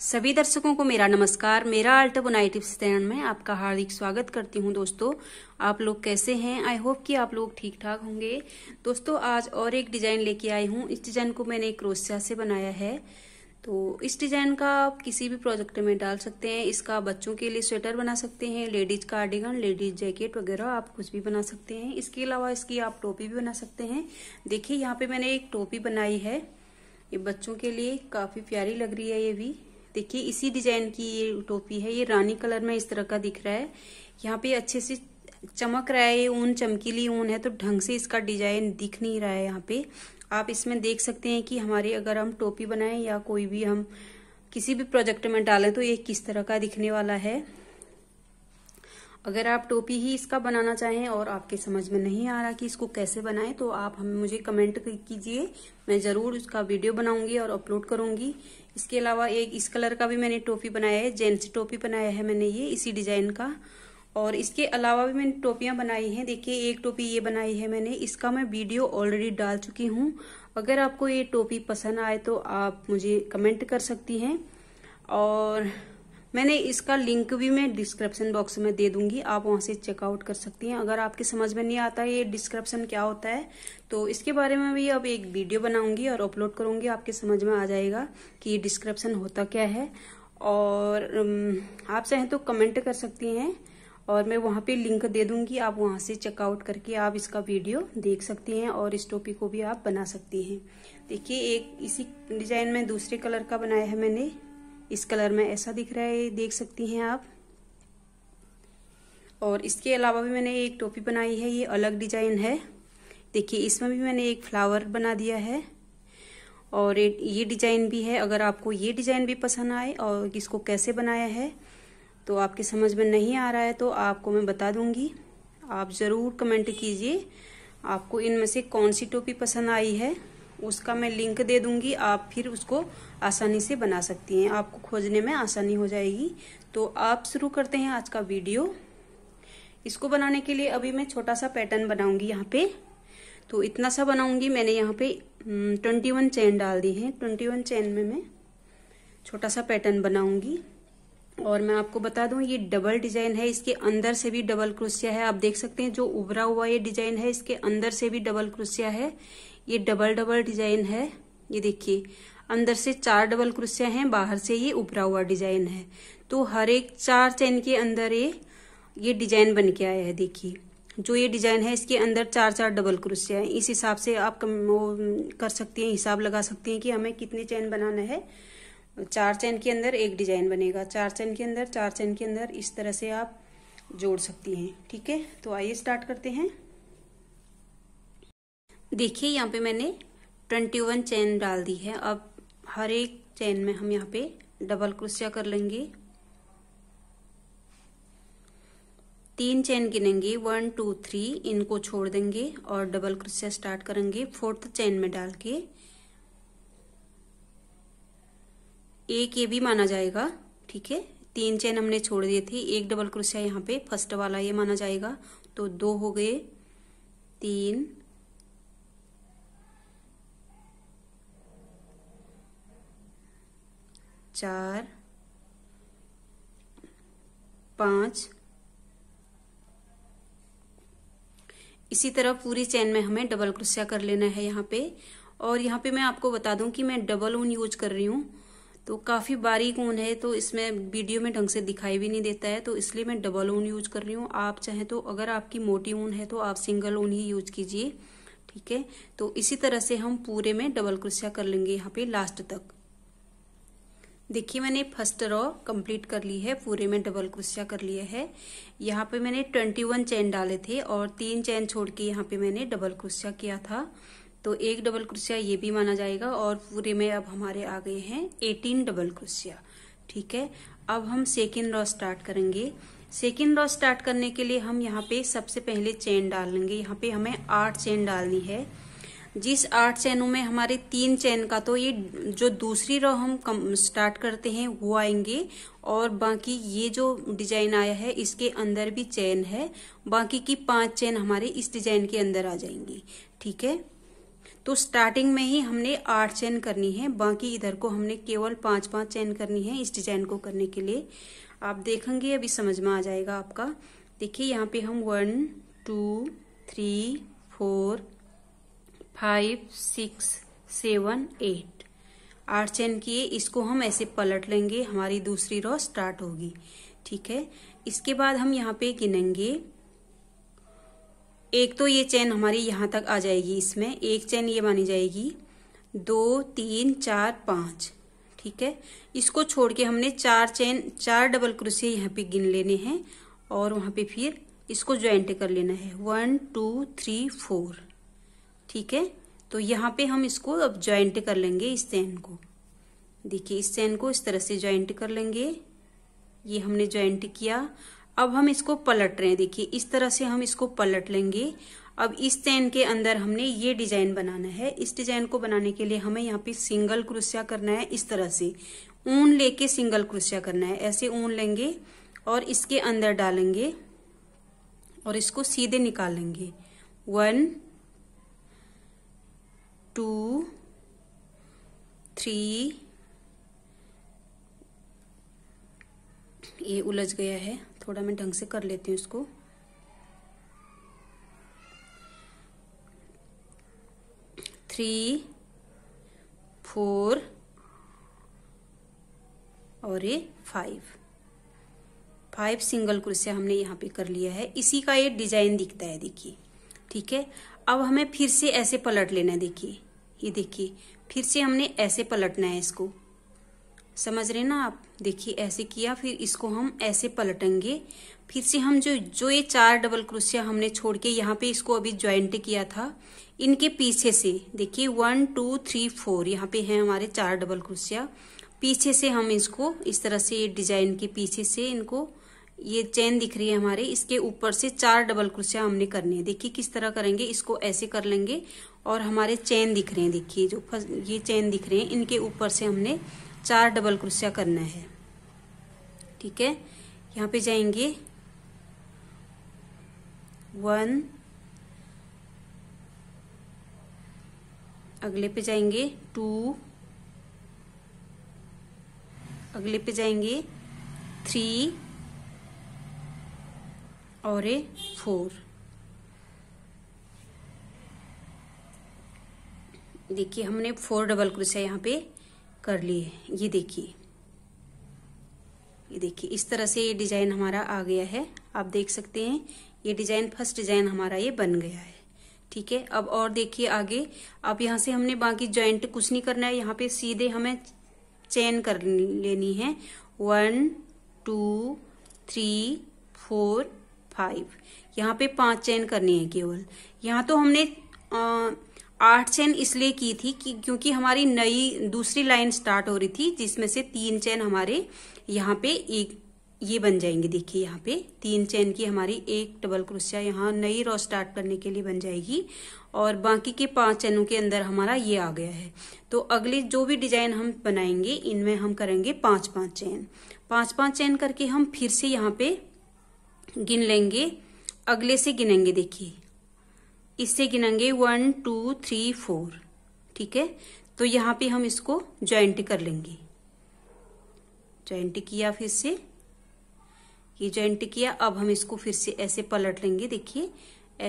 सभी दर्शकों को मेरा नमस्कार मेरा अल्ट बुनाई टिप्स चैनल में आपका हार्दिक स्वागत करती हूं दोस्तों आप लोग कैसे हैं आई होप कि आप लोग ठीक ठाक होंगे दोस्तों आज और एक डिजाइन लेके आई हूं इस डिजाइन को मैंने क्रोशिया से बनाया है तो इस डिजाइन का आप किसी भी प्रोजेक्ट में डाल सकते हैं इसका बच्चों के लिए स्वेटर बना सकते हैं लेडीज कार्डिगन लेडीज जैकेट वगैरह आप कुछ भी बना सकते हैं इसके अलावा इसकी आप टोपी भी बना सकते हैं देखिये यहाँ पे मैंने एक टोपी बनाई है ये बच्चों के लिए काफी प्यारी लग रही है ये भी देखिए इसी डिजाइन की ये टोपी है ये रानी कलर में इस तरह का दिख रहा है यहाँ पे अच्छे से चमक रहा है ये ऊन चमकीली ऊन है तो ढंग से इसका डिजाइन दिख नहीं रहा है यहाँ पे आप इसमें देख सकते हैं कि हमारे अगर हम टोपी बनाएं या कोई भी हम किसी भी प्रोजेक्ट में डालें तो ये किस तरह का दिखने वाला है अगर आप टोपी ही इसका बनाना चाहें और आपके समझ में नहीं आ रहा कि इसको कैसे बनाएं तो आप हम मुझे कमेंट कीजिए मैं ज़रूर उसका वीडियो बनाऊंगी और अपलोड करूंगी इसके अलावा एक इस कलर का भी मैंने टोपी बनाया है जेंट्स टोपी बनाया है मैंने ये इसी डिजाइन का और इसके अलावा भी मैंने टोपियां बनाई हैं देखिए एक टोपी ये बनाई है मैंने इसका मैं वीडियो ऑलरेडी डाल चुकी हूँ अगर आपको ये टोपी पसंद आए तो आप मुझे कमेंट कर सकती हैं और मैंने इसका लिंक भी मैं डिस्क्रिप्शन बॉक्स में दे दूंगी आप वहां से चेकआउट कर सकती हैं अगर आपके समझ में नहीं आता ये डिस्क्रिप्शन क्या होता है तो इसके बारे में भी अब एक वीडियो बनाऊंगी और अपलोड करूंगी आपके समझ में आ जाएगा कि डिस्क्रिप्शन होता क्या है और um, आप चाहें तो कमेंट कर सकती हैं और मैं वहां पे लिंक दे दूंगी आप वहां से चेकआउट करके आप इसका वीडियो देख सकती हैं और इस टोपी को भी आप बना सकती हैं देखिए एक इसी डिजाइन में दूसरे कलर का बनाया है मैंने इस कलर में ऐसा दिख रहा है देख सकती हैं आप और इसके अलावा भी मैंने एक टोपी बनाई है ये अलग डिजाइन है देखिए इसमें भी मैंने एक फ्लावर बना दिया है और ये डिजाइन भी है अगर आपको ये डिजाइन भी पसंद आए और इसको कैसे बनाया है तो आपके समझ में नहीं आ रहा है तो आपको मैं बता दूंगी आप ज़रूर कमेंट कीजिए आपको इनमें से कौन सी टोपी पसंद आई है उसका मैं लिंक दे दूंगी आप फिर उसको आसानी से बना सकती हैं आपको खोजने में आसानी हो जाएगी तो आप शुरू करते हैं आज का वीडियो इसको बनाने के लिए अभी मैं छोटा सा पैटर्न बनाऊंगी यहाँ पे तो इतना सा बनाऊंगी मैंने यहाँ पे ट्वेंटी वन चैन डाल दी है ट्वेंटी वन चैन में मैं छोटा सा पैटर्न बनाऊंगी और मैं आपको बता दूं ये डबल डिजाइन है इसके अंदर से भी डबल क्रोशिया है आप देख सकते हैं जो उभरा हुआ ये डिजाइन है इसके अंदर से भी डबल क्रोशिया है ये डबल डबल डिजाइन है ये देखिए अंदर से चार डबल क्रुसिया हैं बाहर से ये उभरा हुआ डिजाइन है तो हर एक चार चैन के अंदर ये ये डिजाइन बन के आया है देखिए जो ये डिजाइन है इसके अंदर चार चार डबल क्रोशिया हैं इस हिसाब से आप कम, कर सकते हैं हिसाब लगा सकते हैं कि हमें कितने चैन बनाना है चार चैन के अंदर एक डिजाइन बनेगा चार चैन के अंदर चार चैन के अंदर इस तरह से आप जोड़ सकती हैं ठीक है तो आइए स्टार्ट करते हैं देखिए यहाँ पे मैंने 21 चैन डाल दी है अब हर एक चैन में हम यहाँ पे डबल क्रोशिया कर लेंगे तीन चैन गिनेंगे वन टू थ्री इनको छोड़ देंगे और डबल क्रोशिया स्टार्ट करेंगे फोर्थ चैन में डाल के एक ये भी माना जाएगा ठीक है तीन चैन हमने छोड़ दिए थे एक डबल क्रोशिया यहाँ पे फर्स्ट वाला ये माना जाएगा तो दो हो गए तीन चार पांच इसी तरह पूरी चैन में हमें डबल क्रोशिया कर लेना है यहाँ पे और यहाँ पे मैं आपको बता दूं कि मैं डबल ऊन यूज कर रही हूँ तो काफ़ी बारीक ऊन है तो इसमें वीडियो में ढंग से दिखाई भी नहीं देता है तो इसलिए मैं डबल ऊन यूज कर रही हूँ आप चाहे तो अगर आपकी मोटी ऊन है तो आप सिंगल ऊन ही यूज कीजिए ठीक है तो इसी तरह से हम पूरे में डबल क्रोशिया कर लेंगे यहाँ पे लास्ट तक देखिए मैंने फर्स्ट रो कंप्लीट कर ली है पूरे में डबल क्रोशिया कर लिया है यहाँ पे मैंने ट्वेंटी वन चैन डाले थे और तीन चैन छोड़ के यहाँ पे मैंने डबल क्रोशिया किया था तो एक डबल क्रोशिया ये भी माना जाएगा और पूरे में अब हमारे आ गए हैं एटीन डबल क्रोशिया ठीक है अब हम सेकेंड रॉ स्टार्ट करेंगे सेकेंड रॉ स्टार्ट करने के लिए हम यहाँ पे सबसे पहले चेन डाल लेंगे यहाँ पे हमें आठ चेन डालनी है जिस आठ चैनों में हमारे तीन चैन का तो ये जो दूसरी रो हम कम स्टार्ट करते हैं वो आएंगे और बाकी ये जो डिजाइन आया है इसके अंदर भी चैन है बाकी की पांच चैन हमारे इस डिजाइन के अंदर आ जाएंगी ठीक है तो स्टार्टिंग में ही हमने आठ चैन करनी है बाकी इधर को हमने केवल पांच पांच चैन करनी है इस डिजाइन को करने के लिए आप देखेंगे अभी समझ में आ जाएगा आपका देखिए यहाँ पे हम one two three four five six seven eight आठ चैन किए इसको हम ऐसे पलट लेंगे हमारी दूसरी रॉ स्टार्ट होगी ठीक है इसके बाद हम यहाँ पे गिनेंगे एक तो ये चैन हमारी यहाँ तक आ जाएगी इसमें एक चैन ये मानी जाएगी दो तीन चार पाँच ठीक है इसको छोड़ के हमने चार चैन चार डबल क्रोशिया यहाँ पे गिन लेने हैं और वहाँ पे फिर इसको ज्वाइंट कर लेना है वन टू थ्री फोर ठीक है तो यहाँ पे हम इसको अब ज्वाइंट कर लेंगे इस चैन को देखिए इस चैन को इस तरह से ज्वाइंट कर लेंगे ये हमने ज्वाइंट किया अब हम इसको पलट रहे हैं देखिए इस तरह से हम इसको पलट लेंगे अब इस चैन के अंदर हमने ये डिजाइन बनाना है इस डिजाइन को बनाने के लिए हमें यहाँ पे सिंगल क्रुसिया करना है इस तरह से ऊन लेके सिंगल क्रुसिया करना है ऐसे ऊन लेंगे और इसके अंदर डालेंगे और इसको सीधे निकालेंगे वन टू थ्री ये उलझ गया है थोड़ा मैं ढंग से कर लेती हूँ इसको थ्री फोर और ये फाइव फाइव सिंगल कुर्सिया हमने यहाँ पे कर लिया है इसी का ये डिजाइन दिखता है देखिए ठीक है अब हमें फिर से ऐसे पलट लेना है देखिए ये देखिए फिर से हमने ऐसे पलटना है इसको समझ रहे ना आप देखिए ऐसे किया फिर इसको हम ऐसे पलटेंगे फिर से हम जो जो ये चार डबल क्रोशिया हमने छोड़ के यहाँ पे इसको अभी ज्वाइंट किया था इनके पीछे से देखिए वन टू थ्री फोर यहाँ पे हैं हमारे चार डबल क्रोशिया पीछे से हम इसको इस तरह से डिजाइन के पीछे से इनको ये चेन दिख रही है हमारे इसके ऊपर से चार डबल क्रोशिया हमने करनी है देखिए किस तरह करेंगे इसको ऐसे कर लेंगे और हमारे चेन दिख रहे हैं देखिए जो फस, ये चेन दिख रहे हैं इनके ऊपर से हमने चार डबल क्रोशिया करना है ठीक है यहाँ पे जाएंगे वन अगले पे जाएंगे टू अगले पे जाएंगे थ्री और ए फोर देखिए हमने फोर डबल क्रोशिया यहाँ पे कर ली है ये देखिए ये देखिए इस तरह से ये डिजाइन हमारा आ गया है आप देख सकते हैं ये डिजाइन फर्स्ट डिजाइन हमारा ये बन गया है ठीक है अब और देखिए आगे अब यहाँ से हमने बाकी ज्वाइंट कुछ नहीं करना है यहाँ पे सीधे हमें चेन कर लेनी है one two three four five यहाँ पे पांच चैन करनी है केवल यहाँ तो हमने आठ चैन इसलिए की थी कि क्योंकि हमारी नई दूसरी लाइन स्टार्ट हो रही थी जिसमें से तीन चैन हमारे यहाँ पे एक ये बन जाएंगे देखिए यहाँ पे तीन चैन की हमारी एक डबल क्रोशिया यहाँ नई रॉ स्टार्ट करने के लिए बन जाएगी और बाकी के पांच चैनों के अंदर हमारा ये आ गया है तो अगले जो भी डिजाइन हम बनाएंगे इनमें हम करेंगे पांच पांच चैन पांच पांच चैन करके हम फिर से यहाँ पे गिन लेंगे अगले से गिनेंगे देखिए इससे गिनेंगे वन टू थ्री फोर ठीक है तो यहां पे हम इसको ज्वाइंट कर लेंगे ज्वाइंट किया फिर से ये ज्वाइंट किया अब हम इसको फिर से ऐसे पलट लेंगे देखिए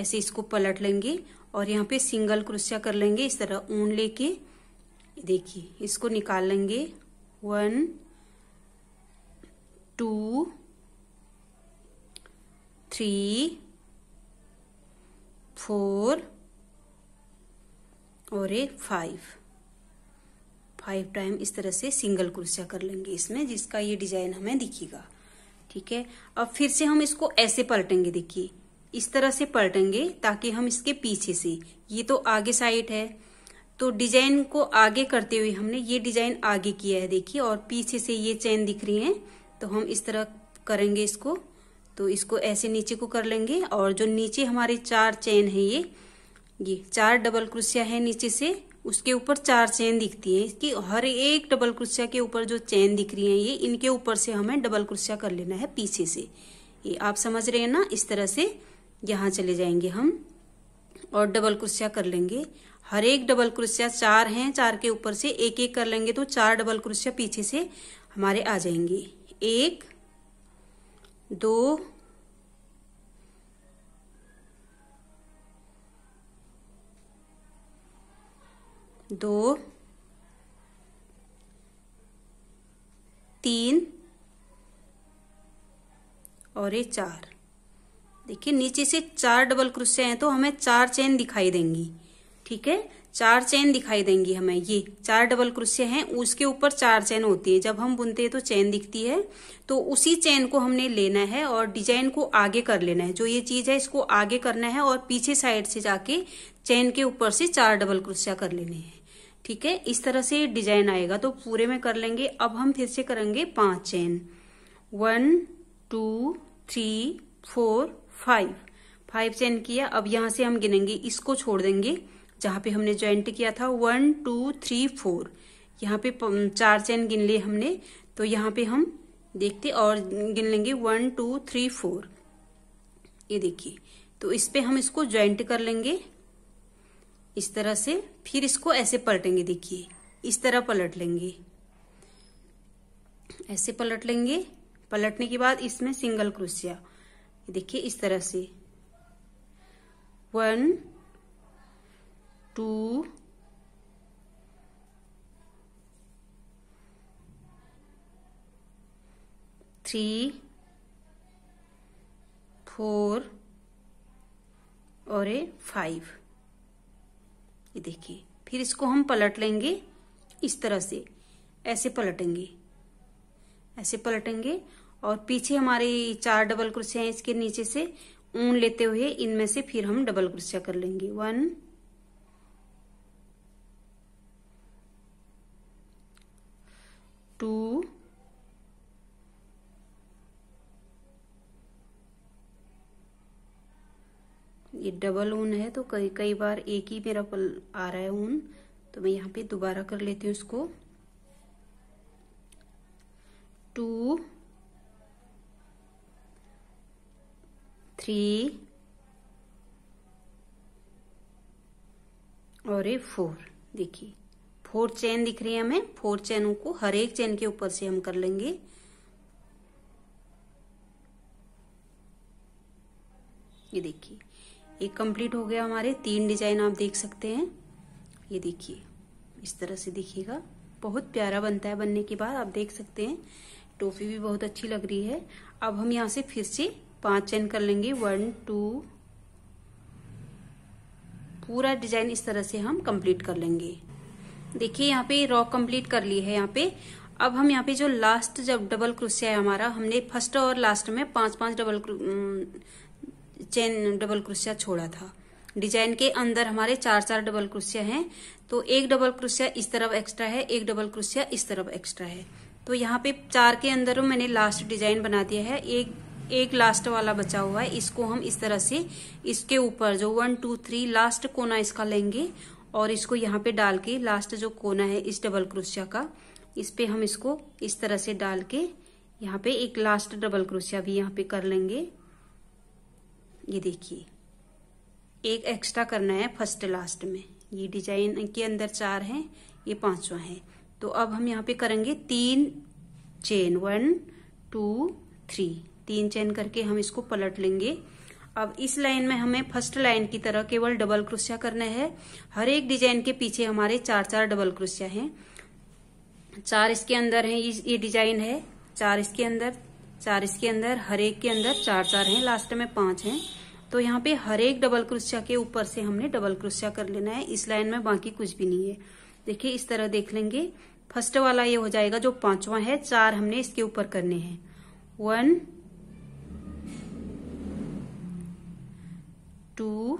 ऐसे इसको पलट लेंगे और यहाँ पे सिंगल क्रोशिया कर लेंगे इस तरह ऊन लेके देखिए इसको निकाल लेंगे वन टू थ्री फोर और एक फाइव फाइव टाइम इस तरह से सिंगल कुर्सिया कर लेंगे इसमें जिसका ये डिजाइन हमें दिखेगा ठीक है अब फिर से हम इसको ऐसे पलटेंगे देखिए इस तरह से पलटेंगे ताकि हम इसके पीछे से ये तो आगे साइड है तो डिजाइन को आगे करते हुए हमने ये डिजाइन आगे किया है देखिए और पीछे से ये चैन दिख रही है तो हम इस तरह करेंगे इसको तो इसको ऐसे नीचे को कर लेंगे और जो नीचे हमारे चार चेन है ये ये चार डबल क्रुसिया है नीचे से उसके ऊपर चार चेन दिखती है इसकी हर एक डबल क्रुसिया के ऊपर जो चेन दिख रही है ये इनके ऊपर से हमें डबल क्रुसिया कर लेना है पीछे से ये आप समझ रहे हैं ना इस तरह से यहाँ चले जाएंगे हम और डबल क्रुसिया कर लेंगे हर एक डबल क्रुसिया चार हैं चार के ऊपर से एक एक कर लेंगे तो चार डबल क्रुसिया पीछे से हमारे आ जाएंगे एक दो दो तीन और ये चार देखिए नीचे से चार डबल क्रोशिया हैं तो हमें चार चेन दिखाई देंगी ठीक है चार चैन दिखाई देंगी हमें ये चार डबल क्रुश्य हैं उसके ऊपर चार चैन होती है जब हम बुनते हैं तो चैन दिखती है तो उसी चैन को हमने लेना है और डिजाइन को आगे कर लेना है जो ये चीज है इसको आगे करना है और पीछे साइड से जाके चैन के ऊपर से चार डबल क्रोशिया कर लेने हैं ठीक है इस तरह से डिजाइन आएगा तो पूरे में कर लेंगे अब हम फिर से करेंगे पांच chain one two three four five five chain किया अब यहां से हम गिनेंगे इसको छोड़ देंगे जहाँ पे हमने ज्वाइंट किया था वन टू थ्री फोर यहाँ पे चार चैन गिन लिए हमने तो यहाँ पे हम देखते और गिन लेंगे वन टू थ्री फोर ये देखिए तो इस पे हम इसको ज्वाइंट कर लेंगे इस तरह से फिर इसको ऐसे पलटेंगे देखिए इस तरह पलट लेंगे ऐसे पलट लेंगे पलटने के बाद इसमें सिंगल क्रोशिया देखिए इस तरह से वन टू थ्री फोर और ए फाइव ये देखिए फिर इसको हम पलट लेंगे इस तरह से ऐसे पलटेंगे ऐसे पलटेंगे और पीछे हमारे चार डबल क्रोशिया हैं इसके नीचे से ऊन लेते हुए इनमें से फिर हम डबल क्रोशिया कर लेंगे वन डबल ऊन है तो कई कई बार एक ही मेरा पल आ रहा है ऊन तो मैं यहाँ पे दोबारा कर लेती हूँ इसको टू थ्री और ये फोर देखिए फोर चेन दिख रही है हमें फोर चैनों को हर एक चेन के ऊपर से हम कर लेंगे ये देखिए एक कंप्लीट हो गया हमारे तीन डिजाइन आप देख सकते हैं ये देखिए इस तरह से देखिएगा बहुत प्यारा बनता है बनने के बाद आप देख सकते हैं टोफी भी बहुत अच्छी लग रही है अब हम यहाँ से फिर से पांच चैन कर लेंगे वन टू पूरा डिजाइन इस तरह से हम कंप्लीट कर लेंगे देखिए यहाँ पे रॉ कंप्लीट कर ली है यहाँ पे अब हम यहाँ पे जो लास्ट जब डबल क्रोशिया है हमारा हमने फर्स्ट और लास्ट में पांच पांच डबल चेन डबल क्रुशिया छोड़ा था डिजाइन के अंदर हमारे चार चार डबल क्रुशिया हैं तो एक डबल क्रुशिया इस तरफ एक्स्ट्रा है एक डबल क्रुशिया इस तरफ एक्स्ट्रा है तो यहाँ पे चार के अंदर मैंने लास्ट डिजाइन बना दिया है एक एक लास्ट वाला बचा हुआ है इसको हम इस तरह से इसके ऊपर जो वन टू थ्री लास्ट कोना इसका लेंगे और इसको यहाँ पे डाल के लास्ट जो कोना है इस डबल क्रोशिया का इस पे हम इसको इस तरह से डाल के यहाँ पे एक लास्ट डबल क्रोशिया भी यहाँ पे कर लेंगे ये देखिए एक एक्स्ट्रा करना है फर्स्ट लास्ट में ये डिजाइन के अंदर चार है ये पांचवा है तो अब हम यहाँ पे करेंगे तीन चेन वन टू थ्री तीन चेन करके हम इसको पलट लेंगे अब इस लाइन में हमें फर्स्ट लाइन की तरह केवल डबल क्रोशिया करना है हर एक डिजाइन के पीछे हमारे चार चार डबल क्रोशिया हैं चार इसके अंदर है ये, ये डिजाइन है चार इसके अंदर चार इसके अंदर हर एक के अंदर चार चार हैं लास्ट में पांच हैं तो यहाँ पे हर एक डबल क्रोशिया के ऊपर से हमने डबल क्रोशिया कर लेना है इस लाइन में बाकी कुछ भी नहीं है देखिए इस तरह देख लेंगे फर्स्ट वाला ये हो जाएगा जो पांचवा है चार हमने इसके ऊपर करने हैं वन टू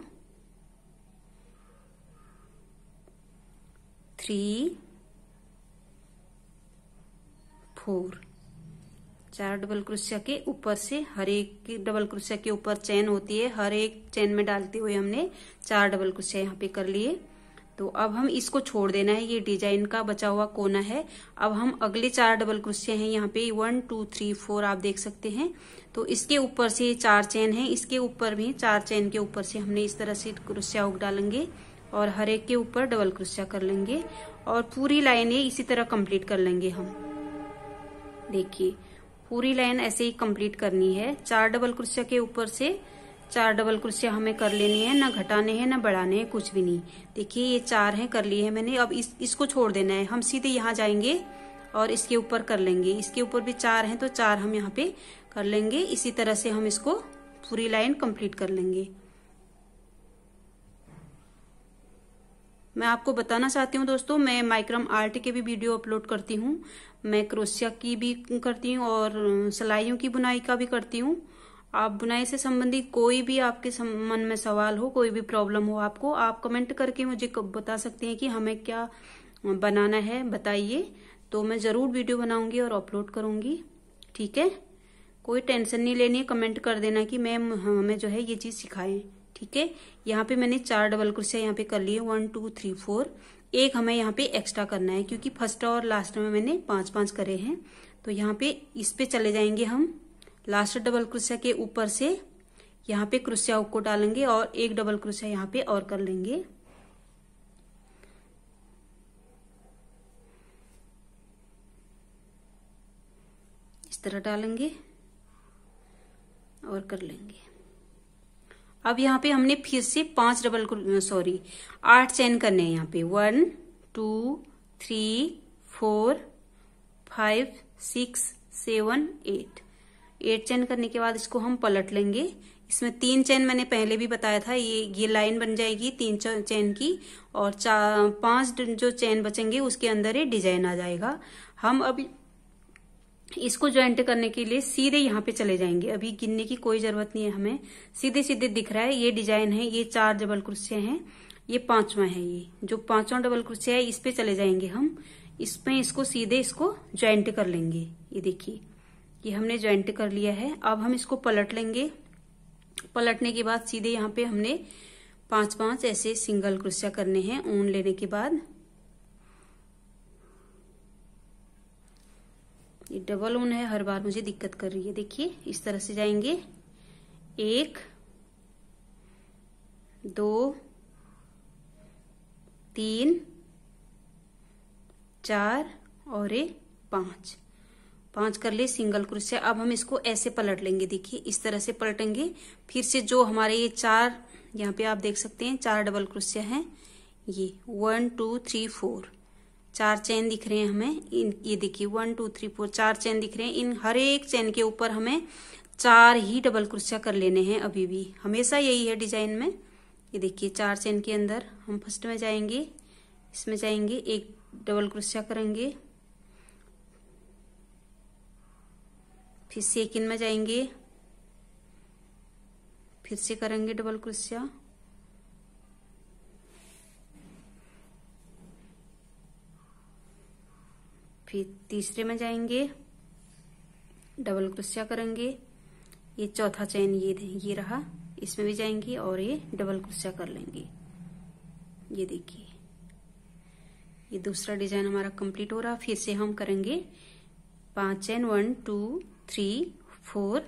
थ्री फोर चार डबल क्रोशिया के ऊपर से हर एक डबल क्रोशिया के ऊपर चैन होती है हर एक चैन में डालते हुए हमने चार डबल क्रोशिया यहाँ पे कर लिए तो अब हम इसको छोड़ देना है ये डिजाइन का बचा हुआ कोना है अब हम अगले चार डबल क्रोशिया हैं यहाँ पे वन टू थ्री फोर आप देख सकते हैं तो इसके ऊपर से चार चैन है इसके ऊपर भी चार चैन के ऊपर से हमने इस तरह से क्रोशिया उग डालेंगे और हर एक के ऊपर डबल क्रोशिया कर लेंगे और पूरी लाइनें इसी तरह कम्प्लीट कर लेंगे हम देखिए पूरी लाइन ऐसे ही कंप्लीट करनी है चार डबल क्रोशिया के ऊपर से चार डबल क्रोशिया हमें कर लेनी है ना घटाने हैं ना बढ़ाने हैं कुछ भी नहीं देखिए ये चार हैं कर लिए है मैंने अब इस इसको छोड़ देना है हम सीधे यहाँ जाएंगे और इसके ऊपर कर लेंगे इसके ऊपर भी चार हैं तो चार हम यहाँ पे कर लेंगे इसी तरह से हम इसको पूरी लाइन कम्प्लीट कर लेंगे मैं आपको बताना चाहती हूँ दोस्तों मैं माइक्रम आर्ट के भी वीडियो अपलोड करती हूँ मैं क्रोशिया की भी करती हूँ और सिलाइयों की बुनाई का भी करती हूँ आप बुनाई से संबंधित कोई भी आपके मन में सवाल हो कोई भी प्रॉब्लम हो आपको आप कमेंट करके मुझे बता सकते हैं कि हमें क्या बनाना है बताइए तो मैं ज़रूर वीडियो बनाऊंगी और अपलोड करूंगी ठीक है कोई टेंशन नहीं लेनी है कमेंट कर देना कि मैम हमें जो है ये चीज़ सिखाएं ठीक है यहाँ पे मैंने चार डबल क्रोशिया यहाँ पे कर लिए वन टू थ्री फोर एक हमें यहाँ पे एक्स्ट्रा करना है क्योंकि फर्स्ट और लास्ट में मैंने पांच पांच करे हैं तो यहाँ पे इस पे चले जाएंगे हम लास्ट डबल क्रोशिया के ऊपर से यहाँ पे क्रोशिया को डालेंगे और एक डबल क्रोशिया यहाँ पे और कर लेंगे इस तरह डालेंगे और कर लेंगे अब यहाँ पे हमने फिर से पांच डबल सॉरी आठ चैन करने हैं यहाँ पे one two three four five six seven eight eight chain करने के बाद इसको हम पलट लेंगे इसमें तीन चैन मैंने पहले भी बताया था ये ये लाइन बन जाएगी तीन चैन की और पांच जो चैन बचेंगे उसके अंदर ये डिजाइन आ जाएगा हम अभी इसको ज्वाइंट करने के लिए सीधे यहाँ पे चले जाएंगे अभी गिनने की कोई जरूरत नहीं है हमें सीधे सीधे दिख रहा है ये डिजाइन है ये चार डबल कुर्सिया है ये पांचवा है ये जो पांचवा डबल कुर्सिया है इस पे चले जाएंगे हम इसमें इसको सीधे इसको ज्वाइंट कर लेंगे ये देखिए ये हमने ज्वाइंट कर लिया है अब हम इसको पलट लेंगे पलटने के बाद सीधे यहाँ पे हमने पांच पांच ऐसे सिंगल क्रुशिया करने हैं ऊन लेने के बाद ये डबल ऊन है हर बार मुझे दिक्कत कर रही है देखिए इस तरह से जाएंगे एक दो तीन चार और ये पांच पांच कर ले सिंगल क्रोशिया अब हम इसको ऐसे पलट लेंगे देखिए इस तरह से पलटेंगे फिर से जो हमारे ये चार यहाँ पे आप देख सकते हैं चार डबल क्रोशिया हैं ये वन टू थ्री फोर चार चेन दिख रहे हैं हमें इन ये देखिए वन टू थ्री फोर चार चेन दिख रहे हैं इन हर एक चेन के ऊपर हमें चार ही डबल क्रोशिया कर लेने हैं अभी भी हमेशा यही है डिजाइन में ये देखिए चार चेन के अंदर हम फर्स्ट में जाएंगे इसमें जाएंगे एक डबल क्रोशिया करेंगे फिर सेकेंड में जाएंगे फिर से करेंगे डबल क्रोशिया फिर तीसरे में जाएंगे डबल क्रोशिया करेंगे ये चौथा चैन ये ये रहा इसमें भी जाएंगे और ये डबल क्रोशिया कर लेंगे ये देखिए ये दूसरा डिजाइन हमारा कंप्लीट हो रहा फिर से हम करेंगे पांच chain one two three four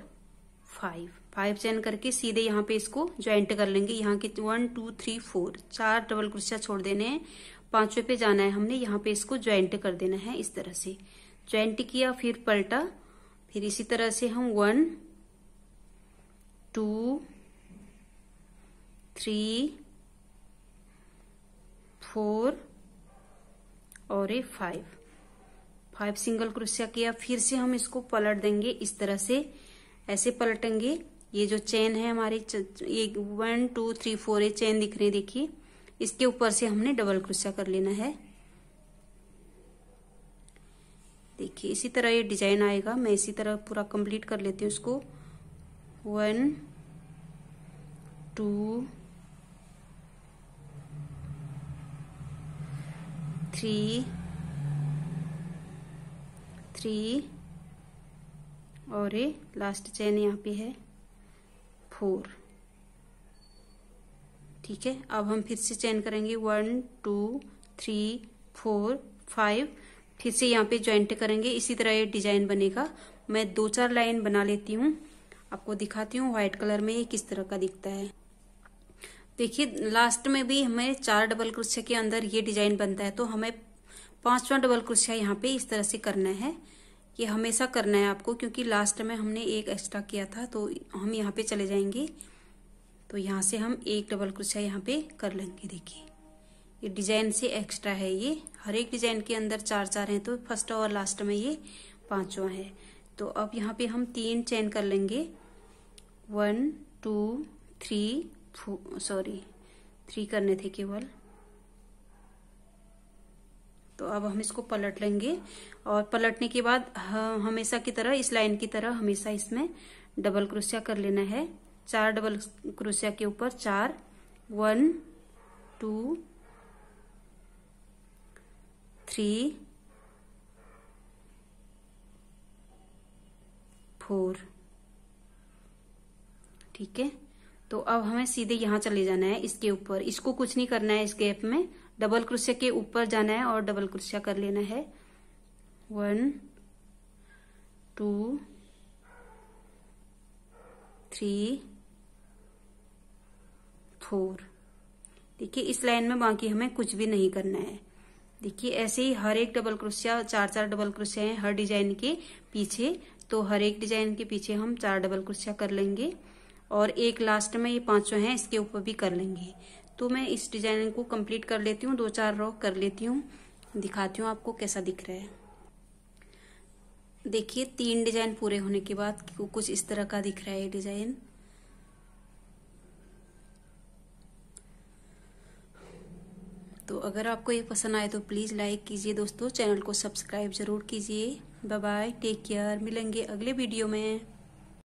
five five chain करके सीधे यहाँ पे इसको ज्वाइंट कर लेंगे यहाँ के वन टू थ्री फोर चार डबल क्रोशिया छोड़ देने हैं पांचवे पे जाना है हमने यहाँ पे इसको ज्वाइंट कर देना है इस तरह से ज्वाइंट किया फिर पलटा फिर इसी तरह से हम वन टू थ्री फोर और ए फाइव फाइव सिंगल क्रोशिया किया फिर से हम इसको पलट देंगे इस तरह से ऐसे पलटेंगे ये जो चेन है हमारे ये वन टू थ्री फोर ये चेन दिख रही है देखिए इसके ऊपर से हमने डबल क्रोशिया कर लेना है देखिए इसी तरह ये डिजाइन आएगा मैं इसी तरह पूरा कंप्लीट कर लेती हूँ इसको वन टू थ्री थ्री और ये लास्ट चैन यहाँ पे है फोर ठीक है अब हम फिर से चैन करेंगे one two three four five फिर से यहाँ पे ज्वाइंट करेंगे इसी तरह ये डिजाइन बनेगा मैं दो चार लाइन बना लेती हूँ आपको दिखाती हूँ व्हाइट कलर में ये किस तरह का दिखता है देखिए लास्ट में भी हमें चार डबल क्रोशिया के अंदर ये डिजाइन बनता है तो हमें पांचवा डबल क्रोशिया यहाँ पे इस तरह से करना है ये हमेशा करना है आपको क्योंकि लास्ट में हमने एक एक्स्ट्रा किया था तो हम यहाँ पे चले जाएंगे तो यहाँ से हम एक डबल क्रोशिया यहाँ पे कर लेंगे देखिए ये डिजाइन से एक्स्ट्रा है ये हर एक डिजाइन के अंदर चार चार हैं तो फर्स्ट और लास्ट में ये पांचवा है तो अब यहाँ पे हम तीन चैन कर लेंगे one two three sorry three करने थे केवल तो अब हम इसको पलट लेंगे और पलटने के बाद हमेशा की तरह इस लाइन की तरह हमेशा इसमें डबल क्रोशिया कर लेना है चार डबल क्रोशिया के ऊपर चार वन टू थ्री फोर ठीक है तो अब हमें सीधे यहाँ चले जाना है इसके ऊपर इसको कुछ नहीं करना है इस गैप में डबल क्रोशिया के ऊपर जाना है और डबल क्रोशिया कर लेना है वन टू थ्री फोर देखिए इस लाइन में बाकी हमें कुछ भी नहीं करना है देखिए ऐसे ही हर एक डबल क्रोशिया चार चार डबल क्रोशिया है हर डिजाइन के पीछे तो हर एक डिजाइन के पीछे हम चार डबल क्रोशिया कर लेंगे और एक लास्ट में ये पांचों हैं इसके ऊपर भी कर लेंगे तो मैं इस डिजाइन को कंप्लीट कर लेती हूँ दो चार रॉक कर लेती हूँ दिखाती हूँ आपको कैसा दिख रहा है देखिए तीन डिजाइन पूरे होने के बाद कुछ इस तरह का दिख रहा है ये डिजाइन तो अगर आपको ये पसंद आए तो प्लीज़ लाइक कीजिए दोस्तों चैनल को सब्सक्राइब ज़रूर कीजिए बाय टेक केयर मिलेंगे अगले वीडियो में